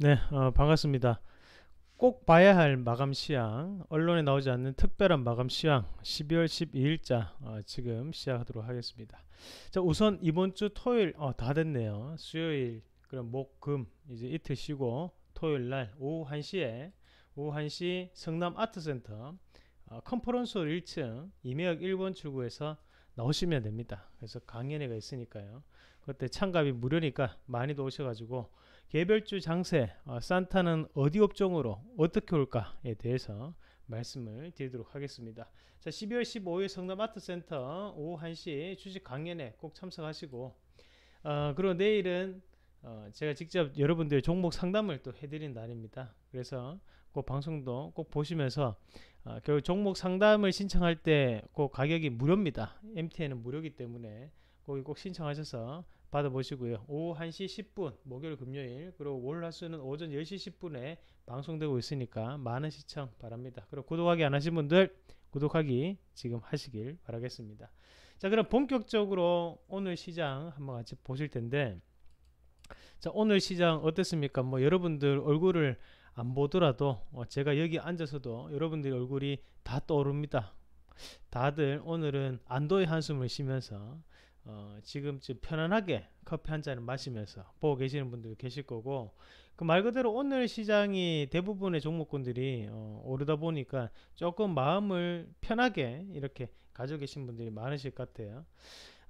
네, 어, 반갑습니다. 꼭 봐야 할 마감 시향, 언론에 나오지 않는 특별한 마감 시향, 12월 12일자 어, 지금 시작하도록 하겠습니다. 자, 우선 이번 주 토요일, 어, 다 됐네요. 수요일, 그럼 목, 금, 이제 이틀 쉬고 토요일 날 오후 1시에 오후 1시 성남 아트센터 어, 컨퍼런스 1층 이매역 1번 출구에서 나오시면 됩니다. 그래서 강연회가 있으니까요. 그때 참가비 무료니까 많이도 오셔가지고 개별주 장세 어, 산타는 어디 업종으로 어떻게 올까에 대해서 말씀을 드리도록 하겠습니다. 자, 12월 15일 성남아트센터 오후 1시 주식 강연에 꼭 참석하시고 어, 그리고 내일은 어, 제가 직접 여러분들 종목 상담을 또 해드린 날입니다. 그래서 그 방송도 꼭 보시면서 어, 결국 종목 상담을 신청할 때그 가격이 무료입니다. MTN은 무료이기 때문에 거기 꼭 신청하셔서 받아보시고요. 오후 1시 10분 목요일 금요일 그리고 월화수는 오전 10시 10분에 방송되고 있으니까 많은 시청 바랍니다. 그리고 구독하기 안 하신 분들 구독하기 지금 하시길 바라겠습니다. 자 그럼 본격적으로 오늘 시장 한번 같이 보실 텐데 자 오늘 시장 어땠습니까? 뭐 여러분들 얼굴을 안 보더라도 어, 제가 여기 앉아서도 여러분들 얼굴이 다 떠오릅니다. 다들 오늘은 안도의 한숨을 쉬면서 어, 지금쯤 편안하게 커피 한 잔을 마시면서 보고 계시는 분들 계실 거고 그 말 그대로 오늘 시장이 대부분의 종목군들이 어, 오르다 보니까 조금 마음을 편하게 이렇게 가지고 계신 분들이 많으실 것 같아요.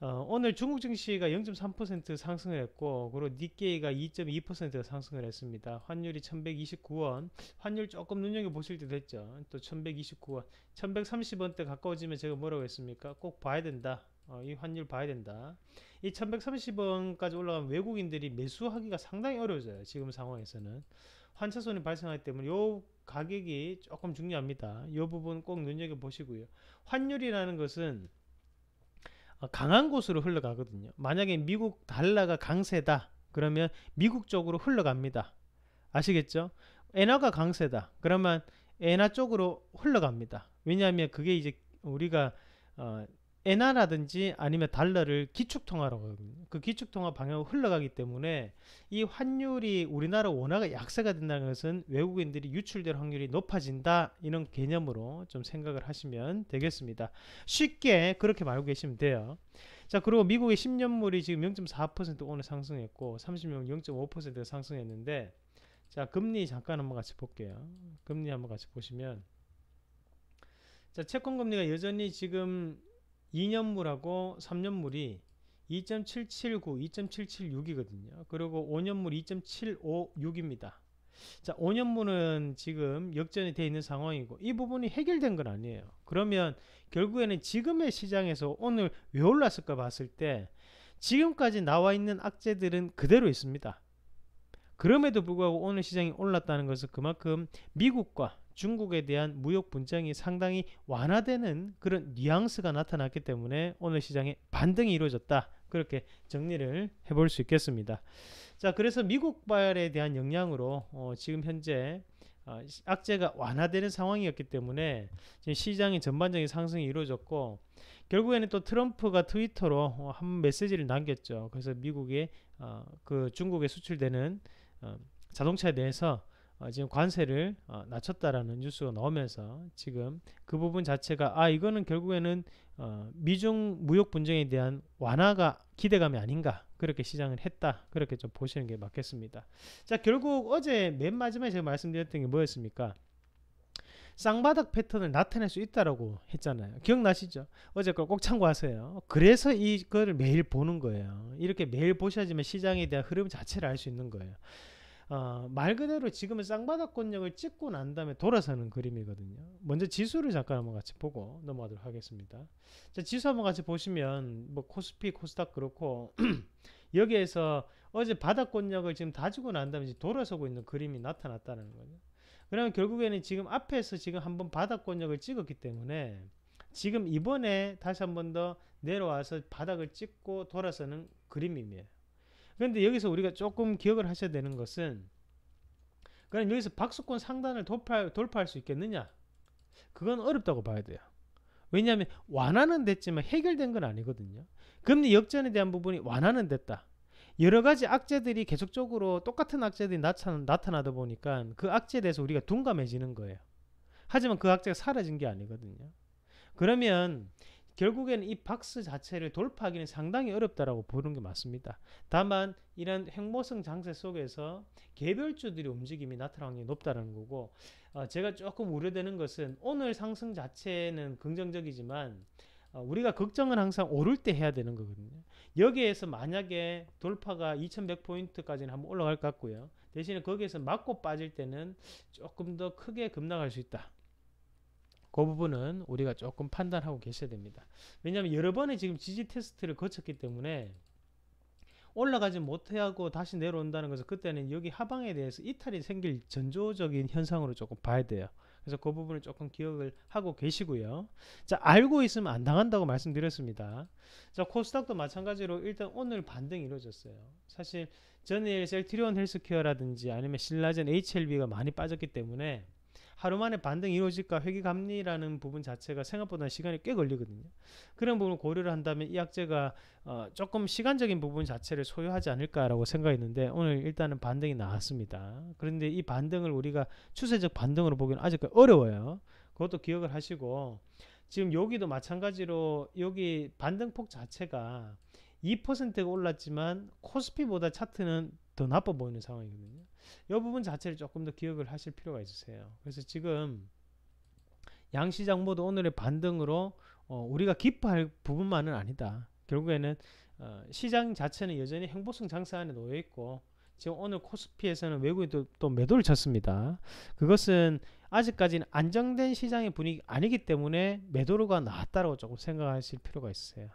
어, 오늘 중국 증시가 0.3% 상승을 했고 그리고 니케이가 2.2% 상승을 했습니다. 환율이 1129원 환율 조금 눈여겨보실 때 됐죠. 또 1129원 1130원대 가까워지면 제가 뭐라고 했습니까? 꼭 봐야 된다. 어, 이 환율 봐야 된다. 이 1130원까지 올라가면 외국인들이 매수하기가 상당히 어려워져요. 지금 상황에서는. 환차 손이 발생하기 때문에 요 가격이 조금 중요합니다. 요 부분 꼭 눈여겨보시고요. 환율이라는 것은 어, 강한 곳으로 흘러가거든요. 만약에 미국 달러가 강세다. 그러면 미국 쪽으로 흘러갑니다. 아시겠죠? 엔화가 강세다. 그러면 엔화 쪽으로 흘러갑니다. 왜냐하면 그게 이제 우리가 어, 엔화라든지 아니면 달러를 기축통화로그 기축통화 방향으로 흘러가기 때문에 이 환율이 우리나라 원화가 약세가 된다는 것은 외국인들이 유출될 확률이 높아진다 이런 개념으로 좀 생각을 하시면 되겠습니다. 쉽게 그렇게 말고 계시면 돼요. 자 그리고 미국의 10년물이 지금 0.4% 오늘 상승했고 30년 0.5% 상승했는데 자 금리 잠깐 한번 같이 볼게요. 금리 한번 같이 보시면 자 채권 금리가 여전히 지금 2년물하고 3년물이 2.779, 2.776이거든요. 그리고 5년물 2.756입니다. 자, 5년물은 지금 역전이 되어 있는 상황이고 이 부분이 해결된 건 아니에요. 그러면 결국에는 지금의 시장에서 오늘 왜 올랐을까 봤을 때 지금까지 나와 있는 악재들은 그대로 있습니다. 그럼에도 불구하고 오늘 시장이 올랐다는 것은 그만큼 미국과 중국에 대한 무역 분쟁이 상당히 완화되는 그런 뉘앙스가 나타났기 때문에 오늘 시장에 반등이 이루어졌다. 그렇게 정리를 해볼 수 있겠습니다. 자, 그래서 미국 발에 대한 영향으로 어, 지금 현재 어, 악재가 완화되는 상황이었기 때문에 지금 시장의 전반적인 상승이 이루어졌고 결국에는 또 트럼프가 트위터로 어, 한 메시지를 남겼죠. 그래서 미국의 어, 그 중국에 수출되는 어, 자동차에 대해서 어, 지금 관세를 어, 낮췄다라는 뉴스가 나오면서 지금 그 부분 자체가 아 이거는 결국에는 어, 미중 무역 분쟁에 대한 완화가 기대감이 아닌가 그렇게 시장을 했다 그렇게 좀 보시는 게 맞겠습니다 자 결국 어제 맨 마지막에 제가 말씀드렸던 게 뭐였습니까 쌍바닥 패턴을 나타낼 수 있다라고 했잖아요. 기억나시죠? 어제 걸꼭 참고하세요. 그래서 이거를 매일 보는 거예요. 이렇게 매일 보셔야지만 시장에 대한 흐름 자체를 알 수 있는 거예요. 어, 말 그대로 지금은 쌍바닥권역을 찍고 난 다음에 돌아서는 그림이거든요. 먼저 지수를 잠깐 한번 같이 보고 넘어가도록 하겠습니다. 자, 지수 한번 같이 보시면 뭐 코스피, 코스닥 그렇고 여기에서 어제 바닥권역을 지금 다지고 난 다음에 돌아서고 있는 그림이 나타났다는 거죠. 그러면 결국에는 지금 앞에서 지금 한번 바닥권역을 찍었기 때문에 지금 이번에 다시 한번 더 내려와서 바닥을 찍고 돌아서는 그림이에요. 그런데 여기서 우리가 조금 기억을 하셔야 되는 것은 그럼 여기서 박수권 상단을 돌파, 돌파할 수 있겠느냐? 그건 어렵다고 봐야 돼요. 왜냐하면 완화는 됐지만 해결된 건 아니거든요. 금리 역전에 대한 부분이 완화는 됐다. 여러 가지 악재들이 계속적으로 똑같은 악재들이 나타나, 다 보니까 그 악재에 대해서 우리가 둔감해지는 거예요. 하지만 그 악재가 사라진 게 아니거든요. 그러면 결국에는 이 박스 자체를 돌파하기는 상당히 어렵다라고 보는 게 맞습니다. 다만 이런 횡보성 장세 속에서 개별주들이 움직임이 나타나는 게 높다는 거고 어, 제가 조금 우려되는 것은 오늘 상승 자체는 긍정적이지만 어, 우리가 걱정은 항상 오를 때 해야 되는 거거든요. 여기에서 만약에 돌파가 2100포인트까지는 한번 올라갈 것 같고요. 대신에 거기에서 맞고 빠질 때는 조금 더 크게 급락할 수 있다. 그 부분은 우리가 조금 판단하고 계셔야 됩니다. 왜냐하면 여러 번의 지금 지지 테스트를 거쳤기 때문에 올라가지 못하고 다시 내려온다는 것은 그때는 여기 하방에 대해서 이탈이 생길 전조적인 현상으로 조금 봐야 돼요. 그래서 그 부분을 조금 기억을 하고 계시고요. 자, 알고 있으면 안 당한다고 말씀드렸습니다. 자, 코스닥도 마찬가지로 일단 오늘 반등이 이루어졌어요. 사실 전일 셀트리온 헬스케어라든지 아니면 신라젠 HLB가 많이 빠졌기 때문에 하루 만에 반등이 이루어질까 회귀감리라는 부분 자체가 생각보다 시간이 꽤 걸리거든요. 그런 부분을 고려를 한다면 이 약재가 어, 조금 시간적인 부분 자체를 소유하지 않을까라고 생각했는데 오늘 일단은 반등이 나왔습니다. 그런데 이 반등을 우리가 추세적 반등으로 보기는 아직까지 어려워요. 그것도 기억을 하시고 지금 여기도 마찬가지로 여기 반등폭 자체가 2%가 올랐지만 코스피보다 차트는 더 나빠 보이는 상황이거든요. 이 부분 자체를 조금 더 기억을 하실 필요가 있으세요. 그래서 지금 양시장 모두 오늘의 반등으로 어, 우리가 기뻐할 부분만은 아니다. 결국에는 어, 시장 자체는 여전히 행보성 장사 안에 놓여 있고 지금 오늘 코스피에서는 외국인 또, 또 매도를 쳤습니다. 그것은 아직까지는 안정된 시장의 분위기 아니기 때문에 매도로가 나왔다고 조금 생각하실 필요가 있어요.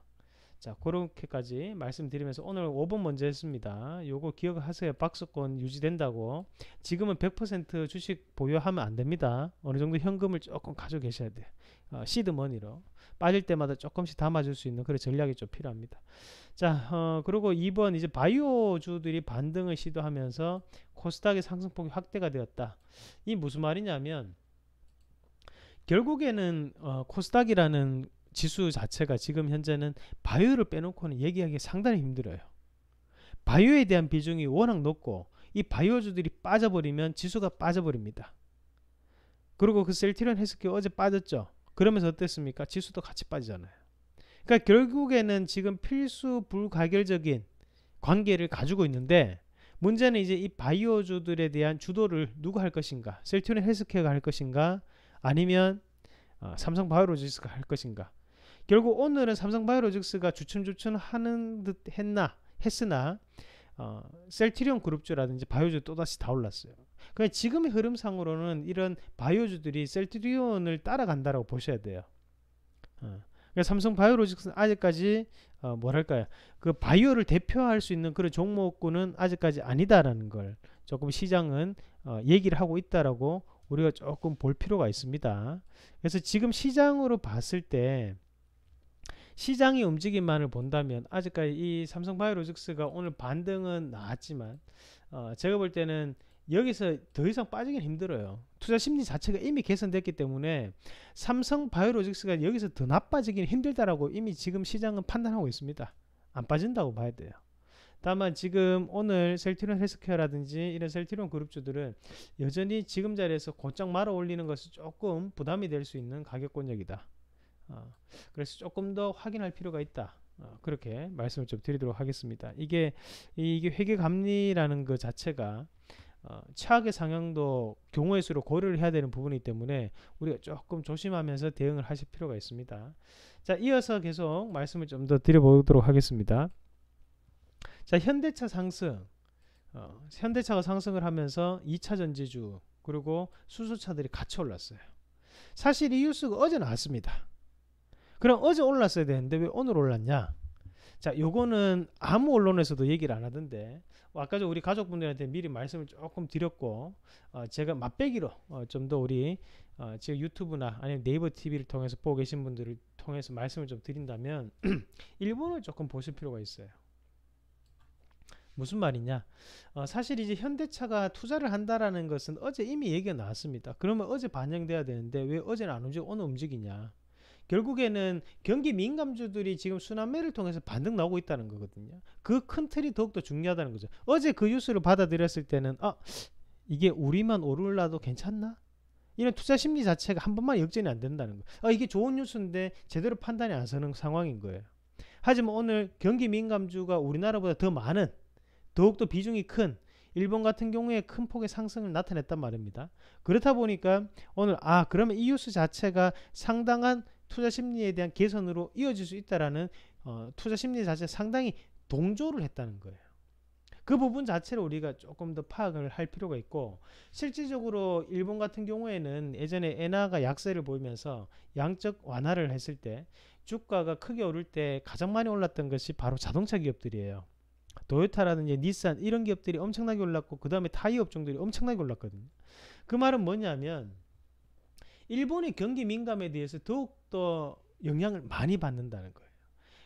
자 그렇게까지 말씀드리면서 오늘 5번 먼저 했습니다. 요거 기억하세요. 박스권 유지된다고. 지금은 100% 주식 보유하면 안 됩니다. 어느 정도 현금을 조금 가지 계셔야 돼요. 어, 시드머니로 빠질 때마다 조금씩 담아줄 수 있는 그런 전략이 좀 필요합니다. 자 어, 그리고 2번 이제 바이오 주들이 반등을 시도하면서 코스닥의 상승폭이 확대가 되었다. 이 무슨 말이냐면 결국에는 어, 코스닥이라는 지수 자체가 지금 현재는 바이오를 빼놓고는 얘기하기 상당히 힘들어요. 바이오에 대한 비중이 워낙 높고 이 바이오주들이 빠져버리면 지수가 빠져버립니다. 그리고 그셀트리온 헬스케어 어제 빠졌죠. 그러면서 어땠습니까? 지수도 같이 빠지잖아요. 그러니까 결국에는 지금 필수 불가결적인 관계를 가지고 있는데 문제는 이제 이 바이오주들에 대한 주도를 누가 할 것인가? 셀트리온 헬스케어가 할 것인가? 아니면 어, 삼성 바이오로지스가 할 것인가? 결국 오늘은 삼성바이오로직스가 주춤주춤하는 듯 했나 했으나 어, 셀트리온 그룹주라든지 바이오주 또다시 다 올랐어요. 그냥 그러니까 지금의 흐름상으로는 이런 바이오주들이 셀트리온을 따라간다라고 보셔야 돼요. 어. 그러니까 삼성 바이오로직스는 아직까지 어, 뭐랄까요? 그 바이오를 대표할 수 있는 그런 종목군은 아직까지 아니다라는 걸 조금 시장은 어, 얘기를 하고 있다라고 우리가 조금 볼 필요가 있습니다. 그래서 지금 시장으로 봤을 때 시장의 움직임만을 본다면 아직까지 이 삼성 바이오로직스가 오늘 반등은 나왔지만 어, 제가 볼 때는 여기서 더 이상 빠지긴 힘들어요. 투자 심리 자체가 이미 개선됐기 때문에 삼성 바이오로직스가 여기서 더 나빠지긴 힘들다라고 이미 지금 시장은 판단하고 있습니다. 안 빠진다고 봐야 돼요. 다만 지금 오늘 셀트론 헬스케어라든지 이런 셀트론 그룹주들은 여전히 지금 자리에서 곧장 말아 올리는 것은 조금 부담이 될 수 있는 가격 권력이다 어, 그래서 조금 더 확인할 필요가 있다. 어, 그렇게 말씀을 좀 드리도록 하겠습니다. 이게 이게 회계 감리라는 것 그 자체가 어, 최악의 상향도 경우의 수로 고려를 해야 되는 부분이기 때문에 우리가 조금 조심하면서 대응을 하실 필요가 있습니다. 자, 이어서 계속 말씀을 좀 더 드려보도록 하겠습니다. 자, 현대차 상승. 어, 현대차가 상승을 하면서 2차 전지주 그리고 수소차들이 같이 올랐어요. 사실 이 뉴스가 어제 나왔습니다. 그럼 어제 올랐어야 되는데 왜 오늘 올랐냐? 자, 요거는 아무 언론에서도 얘기를 안 하던데 뭐 아까 전 우리 가족분들한테 미리 말씀을 조금 드렸고 어, 제가 맛배기로 어, 좀더 우리 어, 지금 유튜브나 아니면 네이버 TV를 통해서 보고 계신 분들을 통해서 말씀을 좀 드린다면 일본을 조금 보실 필요가 있어요. 무슨 말이냐? 어, 사실 이제 현대차가 투자를 한다라는 것은 어제 이미 얘기가 나왔습니다. 그러면 어제 반영돼야 되는데 왜 어제는 안 움직이고 오늘 움직이냐? 결국에는 경기 민감주들이 지금 순환매를 통해서 반등 나오고 있다는 거거든요. 그 큰 틀이 더욱더 중요하다는 거죠. 어제 그 뉴스를 받아들였을 때는 아 이게 우리만 오를라도 괜찮나? 이런 투자 심리 자체가 한 번만 역전이 안 된다는 거. 예요아 이게 좋은 뉴스인데 제대로 판단이 안 서는 상황인 거예요. 하지만 오늘 경기 민감주가 우리나라보다 더 많은 더욱더 비중이 큰 일본 같은 경우에 큰 폭의 상승을 나타냈단 말입니다. 그렇다 보니까 오늘 아 그러면 이 뉴스 자체가 상당한 투자 심리에 대한 개선으로 이어질 수 있다라는 어, 투자 심리 자체 상당히 동조를 했다는 거예요. 그 부분 자체를 우리가 조금 더 파악을 할 필요가 있고 실질적으로 일본 같은 경우에는 예전에 엔화가 약세를 보이면서 양적 완화를 했을 때 주가가 크게 오를 때 가장 많이 올랐던 것이 바로 자동차 기업들이에요. 도요타라든지 닛산 이런 기업들이 엄청나게 올랐고 그 다음에 타이 업종들이 엄청나게 올랐거든요. 그 말은 뭐냐면 일본의 경기 민감에 대해서 더욱더 영향을 많이 받는다는 거예요.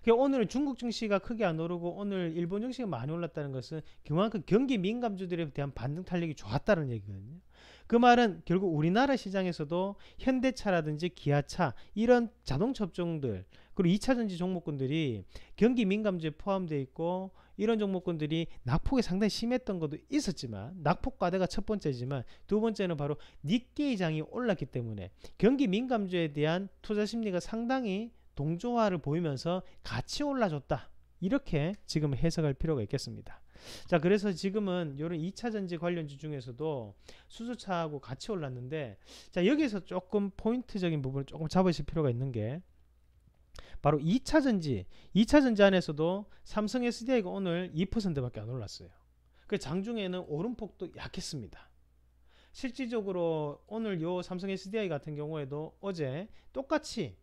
그러니까 오늘 중국 증시가 크게 안 오르고 오늘 일본 증시가 많이 올랐다는 것은 그만큼 경기 민감주들에 대한 반등 탄력이 좋았다는 얘기거든요. 그 말은 결국 우리나라 시장에서도 현대차라든지 기아차 이런 자동차 업종들 그리고 2차전지 종목군들이 경기 민감주에 포함되어 있고 이런 종목군들이 낙폭이 상당히 심했던 것도 있었지만 낙폭과대가 첫 번째지만 두 번째는 바로 니게이 장이 올랐기 때문에 경기 민감주에 대한 투자 심리가 상당히 동조화를 보이면서 같이 올라줬다. 이렇게 지금 해석할 필요가 있겠습니다. 자 그래서 지금은 이런 2차전지 관련주 중에서도 수소차하고 같이 올랐는데 자 여기서 조금 포인트적인 부분을 조금 잡으실 필요가 있는 게 바로 2차 전지, 2차 전지 안에서도 삼성 SDI가 오늘 2%밖에 안 올랐어요. 그 장중에는 오름폭도 약했습니다. 실질적으로 오늘 요 삼성 SDI 같은 경우에도 어제 똑같이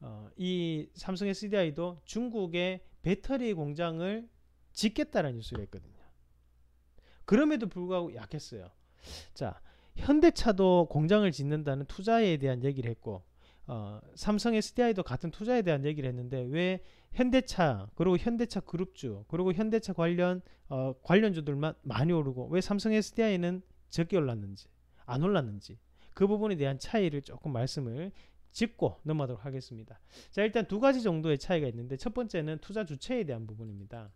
어, 이 삼성 SDI도 중국의 배터리 공장을 짓겠다는 뉴스가 있거든요. 그럼에도 불구하고 약했어요. 자, 현대차도 공장을 짓는다는 투자에 대한 얘기를 했고 어, 삼성 SDI도 같은 투자에 대한 얘기를 했는데 왜 현대차 그리고 현대차 그룹주 그리고 현대차 관련 어, 관련주들만 많이 오르고 왜 삼성 SDI는 적게 올랐는지 안 올랐는지 그 부분에 대한 차이를 조금 말씀을 짚고 넘어가도록 하겠습니다. 자 일단 두 가지 정도의 차이가 있는데 첫 번째는 투자 주체에 대한 부분입니다.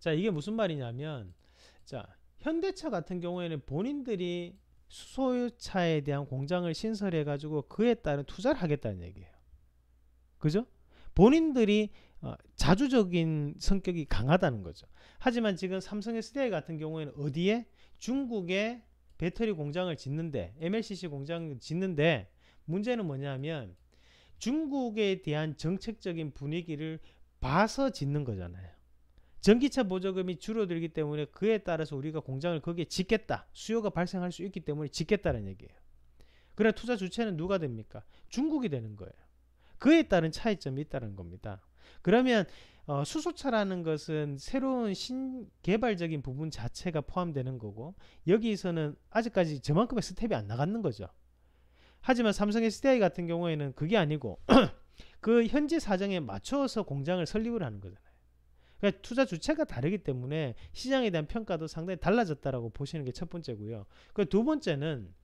자 이게 무슨 말이냐면 자 현대차 같은 경우에는 본인들이 수소차에 대한 공장을 신설해 가지고 그에 따른 투자를 하겠다는 얘기예요. 그죠? 본인들이 어, 자주적인 성격이 강하다는 거죠. 하지만 지금 삼성 SDI 같은 경우에는 어디에 중국에 배터리 공장을 짓는데 MLCC 공장을 짓는데 문제는 뭐냐면 중국에 대한 정책적인 분위기를 봐서 짓는 거잖아요. 전기차 보조금이 줄어들기 때문에 그에 따라서 우리가 공장을 거기에 짓겠다. 수요가 발생할 수 있기 때문에 짓겠다는 얘기예요. 그래 투자 주체는 누가 됩니까? 중국이 되는 거예요. 그에 따른 차이점이 있다는 겁니다. 그러면 어, 수소차라는 것은 새로운 신개발적인 부분 자체가 포함되는 거고 여기서는 아직까지 저만큼의 스텝이 안 나갔는 거죠. 하지만 삼성의 SDI 같은 경우에는 그게 아니고 그 현지 사정에 맞춰서 공장을 설립을 하는 거죠. 그러니까 투자 주체가 다르기 때문에 시장에 대한 평가도 상당히 달라졌다라고 보시는 게 첫 번째고요. 그 두 번째는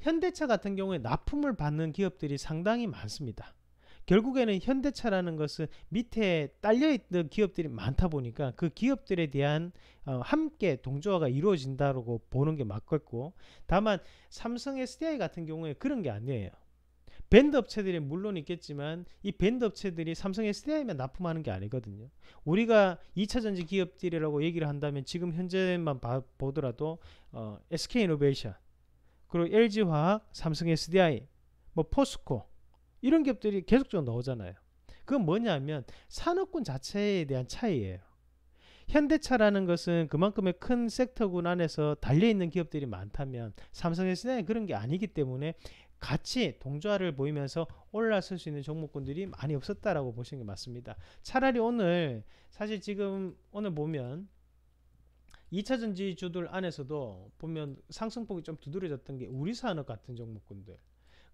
현대차 같은 경우에 납품을 받는 기업들이 상당히 많습니다. 결국에는 현대차라는 것은 밑에 딸려있는 기업들이 많다 보니까 그 기업들에 대한 어, 함께 동조화가 이루어진다고 보는 게 맞겠고 다만 삼성 SDI 같은 경우에 그런 게 아니에요. 밴드 업체들이 물론 있겠지만 이 밴드 업체들이 삼성 SDI만 납품하는 게 아니거든요. 우리가 2차 전지 기업들이라고 얘기를 한다면 지금 현재만 봐, 보더라도 어, SK 이노베이션 그리고 LG 화학, 삼성 SDI, 뭐 포스코 이런 기업들이 계속적으로 나오잖아요. 그건 뭐냐면 산업군 자체에 대한 차이예요. 현대차라는 것은 그만큼의 큰 섹터군 안에서 달려있는 기업들이 많다면 삼성 SDI 는 그런 게 아니기 때문에 같이 동조화를 보이면서 올라설 수 있는 종목군들이 많이 없었다라고 보시는 게 맞습니다. 차라리 오늘 사실 지금 오늘 보면 2차 전지주들 안에서도 보면 상승폭이 좀 두드러졌던 게 우리산업 같은 종목군들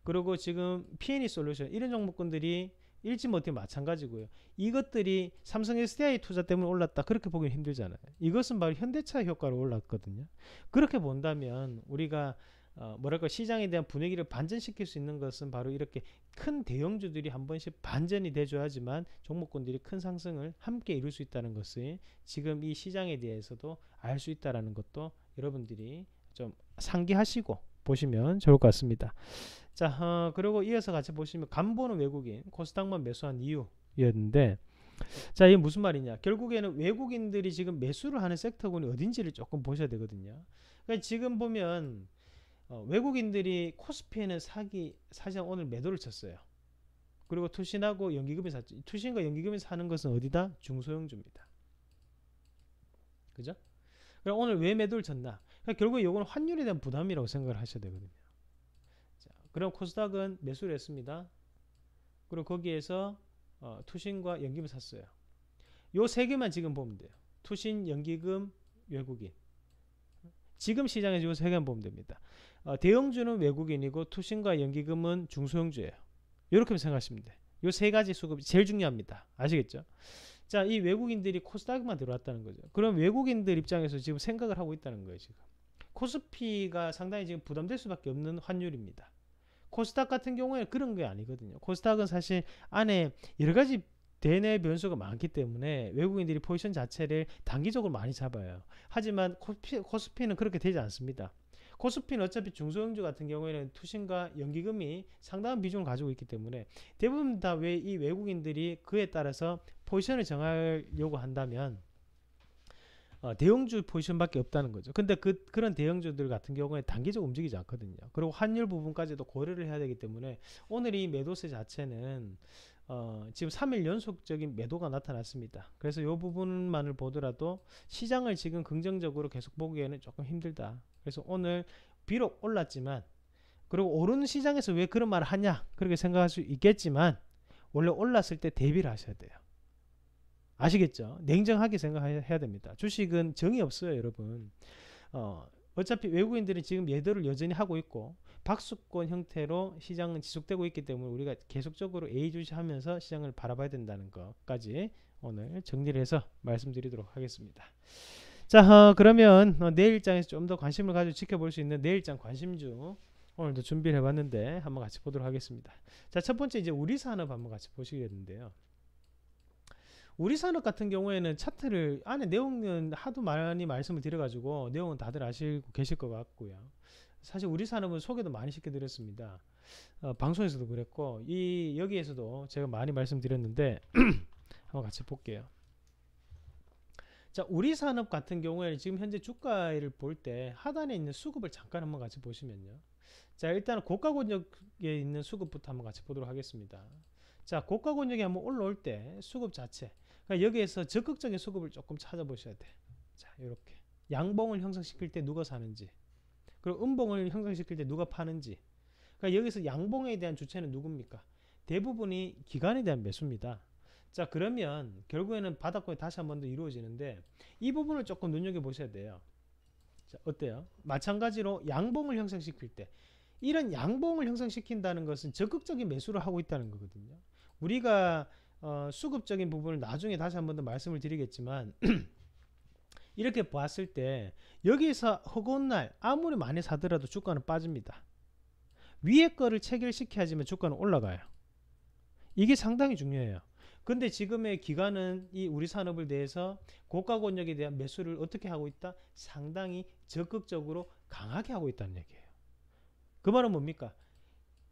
그리고 지금 P&E 솔루션 이런 종목군들이 일지 못해 마찬가지고요. 이것들이 삼성 SDI 투자 때문에 올랐다 그렇게 보기 힘들잖아요. 이것은 바로 현대차 효과로 올랐거든요. 그렇게 본다면 우리가 어, 뭐랄까 시장에 대한 분위기를 반전시킬 수 있는 것은 바로 이렇게 큰 대형주들이 한 번씩 반전이 돼줘야지만 종목군들이 큰 상승을 함께 이룰 수 있다는 것을 지금 이 시장에 대해서도 알 수 있다라는 것도 여러분들이 좀 상기하시고 보시면 좋을 것 같습니다. 자 어, 그리고 이어서 같이 보시면 간보는 외국인 코스닥만 매수한 이유였는데 자, 이게 무슨 말이냐? 결국에는 외국인들이 지금 매수를 하는 섹터군이 어딘지를 조금 보셔야 되거든요. 그러니까 지금 보면 어, 외국인들이 코스피에는 사기 사실 오늘 매도를 쳤어요. 그리고 투신하고 연기금이 샀죠. 투신과 연기금이 사는 것은 어디다? 중소형주입니다. 그죠? 그럼 오늘 왜 매도를 쳤나? 그러니까 결국 이건 환율에 대한 부담이라고 생각을 하셔야 되거든요. 자, 그럼 코스닥은 매수를 했습니다. 그리고 거기에서 어, 투신과 연기금 을 샀어요. 요 세 개만 지금 보면 돼요. 투신, 연기금, 외국인. 지금 시장에 지금 세금 보면 됩니다. 어, 대형주는 외국인이고 투신과 연기금은 중소형주예요. 이렇게 생각하시면 돼. 요세 가지 수급이 제일 중요합니다. 아시겠죠? 자, 이 외국인들이 코스닥만 들어왔다는 거죠. 그럼 외국인들 입장에서 지금 생각을 하고 있다는 거예요, 지금. 코스피가 상당히 지금 부담될 수밖에 없는 환율입니다. 코스닥 같은 경우에 그런 게 아니거든요. 코스닥은 사실 안에 여러 가지 DNA 변수가 많기 때문에 외국인들이 포지션 자체를 단기적으로 많이 잡아요. 하지만 코피, 코스피는 그렇게 되지 않습니다. 코스피는 어차피 중소형주 같은 경우에는 투신과 연기금이 상당한 비중을 가지고 있기 때문에 대부분 다 왜 이 외국인들이 그에 따라서 포지션을 정하려고 한다면 어, 대형주 포지션밖에 없다는 거죠. 근데 그, 그런 대형주들 같은 경우에 단기적으로 움직이지 않거든요. 그리고 환율 부분까지도 고려를 해야 되기 때문에 오늘 이 매도세 자체는 어, 지금 3일 연속적인 매도가 나타났습니다. 그래서 이 부분만을 보더라도 시장을 지금 긍정적으로 계속 보기에는 조금 힘들다. 그래서 오늘 비록 올랐지만 그리고 오른 시장에서 왜 그런 말을 하냐 그렇게 생각할 수 있겠지만 원래 올랐을 때 대비를 하셔야 돼요. 아시겠죠? 냉정하게 생각해야 됩니다. 주식은 정이 없어요, 여러분. 어, 어차피 외국인들이 지금 예도를 여전히 하고 있고 박수권 형태로 시장은 지속되고 있기 때문에 우리가 계속적으로 A주시하면서 시장을 바라봐야 된다는 것까지 오늘 정리를 해서 말씀드리도록 하겠습니다. 자 어, 그러면 어, 내일장에서 좀 더 관심을 가지고 지켜볼 수 있는 내일장 관심주 오늘도 준비를 해봤는데 한번 같이 보도록 하겠습니다. 자첫 번째 이제 우리 산업 한번 같이 보시겠는데요. 우리 산업 같은 경우에는 차트를 안에 내용은 하도 많이 말씀을 드려가지고 내용은 다들 아시고 계실 것 같고요. 사실 우리 산업은 소개도 많이 시켜드렸습니다. 어, 방송에서도 그랬고 이 여기에서도 제가 많이 말씀드렸는데 한번 같이 볼게요. 자, 우리 산업 같은 경우에는 지금 현재 주가를 볼 때 하단에 있는 수급을 잠깐 한번 같이 보시면요. 자, 일단은 고가 권역에 있는 수급부터 한번 같이 보도록 하겠습니다. 자, 고가 권역에 한번 올라올 때 수급 자체. 그러니까 여기에서 적극적인 수급을 조금 찾아보셔야 돼. 자, 이렇게 양봉을 형성시킬 때 누가 사는지. 그리고 음봉을 형성시킬 때 누가 파는지. 그러니까 여기서 양봉에 대한 주체는 누굽니까? 대부분이 기관에 대한 매수입니다. 자 그러면 결국에는 바닥권이 다시 한 번 더 이루어지는데 이 부분을 조금 눈여겨보셔야 돼요. 자 어때요? 마찬가지로 양봉을 형성시킬 때 이런 양봉을 형성시킨다는 것은 적극적인 매수를 하고 있다는 거거든요. 우리가 어, 수급적인 부분을 나중에 다시 한번 더 말씀을 드리겠지만 이렇게 봤을 때 여기서 허구온 날 아무리 많이 사더라도 주가는 빠집니다. 위에 거를 체결시켜야지만 주가는 올라가요. 이게 상당히 중요해요. 근데 지금의 기관은 이 우리 산업을 대해서 고가 권역에 대한 매수를 어떻게 하고 있다? 상당히 적극적으로 강하게 하고 있다는 얘기예요. 그 말은 뭡니까?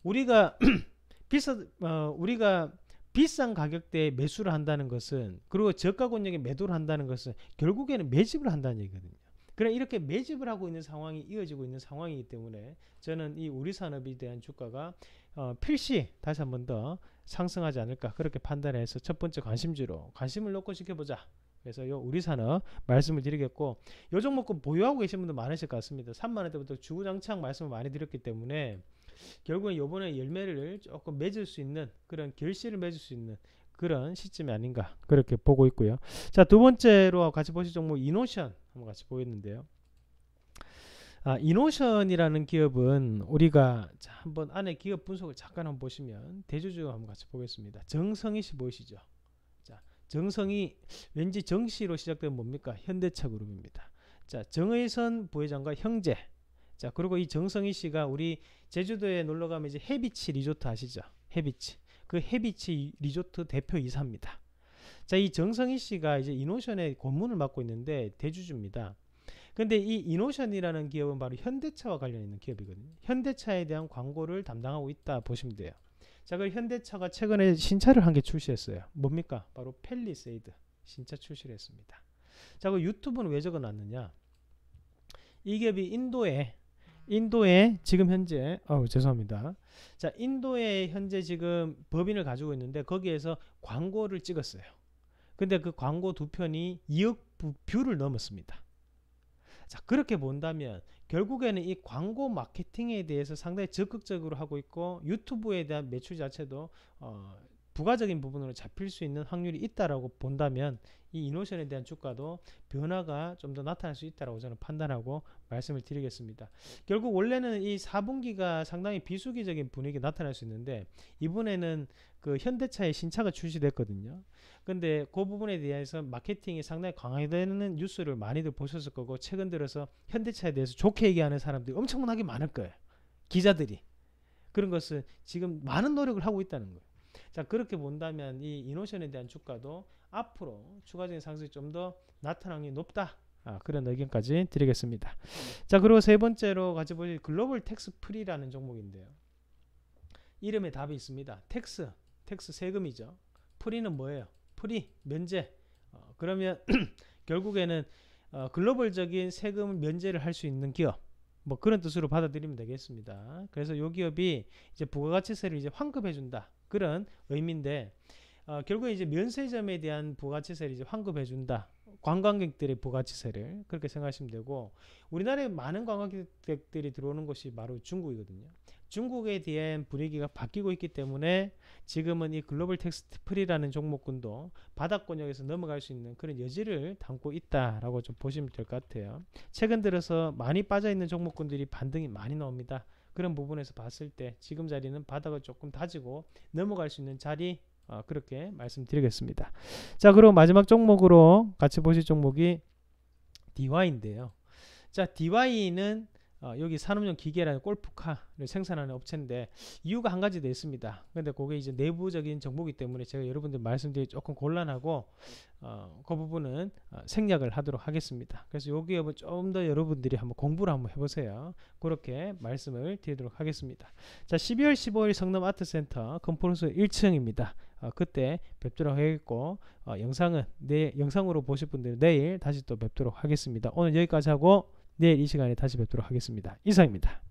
우리가 비싸 어, 우리가 비싼 가격대에 매수를 한다는 것은 그리고 저가 권역에 매도를 한다는 것은 결국에는 매집을 한다는 얘기거든요. 그럼 이렇게 매집을 하고 있는 상황이 이어지고 있는 상황이기 때문에 저는 이 우리 산업에 대한 주가가 어, 필시 다시 한 번 더 상승하지 않을까 그렇게 판단해서 첫 번째 관심주로 관심을 놓고 지켜보자. 그래서 요 우리 산업 말씀을 드리겠고 요 종목은 보유하고 계신 분들 많으실 것 같습니다. 3만 원대부터 주구장창 말씀을 많이 드렸기 때문에 결국엔 요번에 열매를 조금 맺을 수 있는 그런 결실을 맺을 수 있는 그런 시점이 아닌가 그렇게 보고 있고요. 자 두 번째로 같이 보실 종목 이노션 한번 같이 보였는데요. 아, 이노션이라는 기업은 우리가 자, 한번 안에 기업 분석을 잠깐 한번 보시면 대주주 한번 같이 보겠습니다. 정성이씨 보이시죠? 자, 정성이 왠지 정시로 시작된 뭡니까? 현대차 그룹입니다. 자, 정의선 부회장과 형제 자, 그리고 이 정성희 씨가 우리 제주도에 놀러 가면 이제 해비치 리조트 아시죠? 해비치. 그 해비치 리조트 대표 이사입니다. 자, 이 정성희 씨가 이제 이노션의 고문을 맡고 있는데 대주주입니다. 근데 이 이노션이라는 기업은 바로 현대차와 관련 있는 기업이거든요. 현대차에 대한 광고를 담당하고 있다 보시면 돼요. 자, 그 현대차가 최근에 신차를 한 개 출시했어요. 뭡니까? 바로 펠리세이드 신차 출시를 했습니다. 자, 그 유튜브는 왜 적어놨느냐? 이 기업이 인도에 인도에 지금 현재 어 죄송합니다. 자, 인도에 현재 지금 법인을 가지고 있는데 거기에서 광고를 찍었어요. 근데 그 광고 두 편이 2억 뷰를 넘었습니다. 자, 그렇게 본다면 결국에는 이 광고 마케팅에 대해서 상당히 적극적으로 하고 있고 유튜브에 대한 매출 자체도 어, 부가적인 부분으로 잡힐 수 있는 확률이 있다라고 본다면 이 이노션에 대한 주가도 변화가 좀 더 나타날 수 있다라고 저는 판단하고 말씀을 드리겠습니다. 결국 원래는 이 4분기가 상당히 비수기적인 분위기 나타날 수 있는데 이번에는 그 현대차의 신차가 출시됐거든요. 근데 그 부분에 대해서 마케팅이 상당히 강화되는 뉴스를 많이들 보셨을 거고 최근 들어서 현대차에 대해서 좋게 얘기하는 사람들이 엄청나게 많을 거예요. 기자들이. 그런 것은 지금 많은 노력을 하고 있다는 거예요. 자 그렇게 본다면 이 이노션에 대한 주가도 앞으로 추가적인 상승이 좀 더나타나확률 높다. 아, 그런 의견까지 드리겠습니다. 자 그리고 세 번째로 같이 보실 글로벌 텍스 프리라는 종목인데요. 이름에 답이 있습니다. 텍스, 텍스 세금이죠. 프리는 뭐예요? 프리, 면제. 어, 그러면 결국에는 어, 글로벌적인 세금 면제를 할 수 있는 기업 뭐 그런 뜻으로 받아들이면 되겠습니다. 그래서 요 기업이 이제 부가가치세를 이제 환급해준다. 그런 의미인데 어, 결국에 이제 면세점에 대한 부가치세를 이제 환급해 준다. 관광객들의 부가치세를 그렇게 생각하시면 되고 우리나라에 많은 관광객들이 들어오는 것이 바로 중국이거든요. 중국에 대한 분위기가 바뀌고 있기 때문에 지금은 이 글로벌 텍스트 프리라는 종목군도 바닥권 역에서 넘어갈 수 있는 그런 여지를 담고 있다라고 좀 보시면 될 것 같아요. 최근 들어서 많이 빠져 있는 종목군들이 반등이 많이 나옵니다. 그런 부분에서 봤을 때 지금 자리는 바닥을 조금 다지고 넘어갈 수 있는 자리 어, 그렇게 말씀드리겠습니다. 자 그리고 마지막 종목으로 같이 보실 종목이 DY인데요. 자 DY는 어, 여기 산업용 기계라는 골프카를 생산하는 업체인데 이유가 한 가지 더 있습니다. 근데 그게 이제 내부적인 정보기 때문에 제가 여러분들 말씀드리기 조금 곤란하고 어, 그 부분은 어, 생략을 하도록 하겠습니다. 그래서 여기 업은 뭐 좀더 여러분들이 한번 공부를 한번 해보세요. 그렇게 말씀을 드리도록 하겠습니다. 자, 12월 15일 성남 아트센터 컨퍼런스 1층입니다. 어, 그때 뵙도록 하겠고 어, 영상은 내 영상으로 보실 분들은 내일 다시 또 뵙도록 하겠습니다. 오늘 여기까지 하고. 내일 이 시간에 다시 뵙도록 하겠습니다. 이상입니다.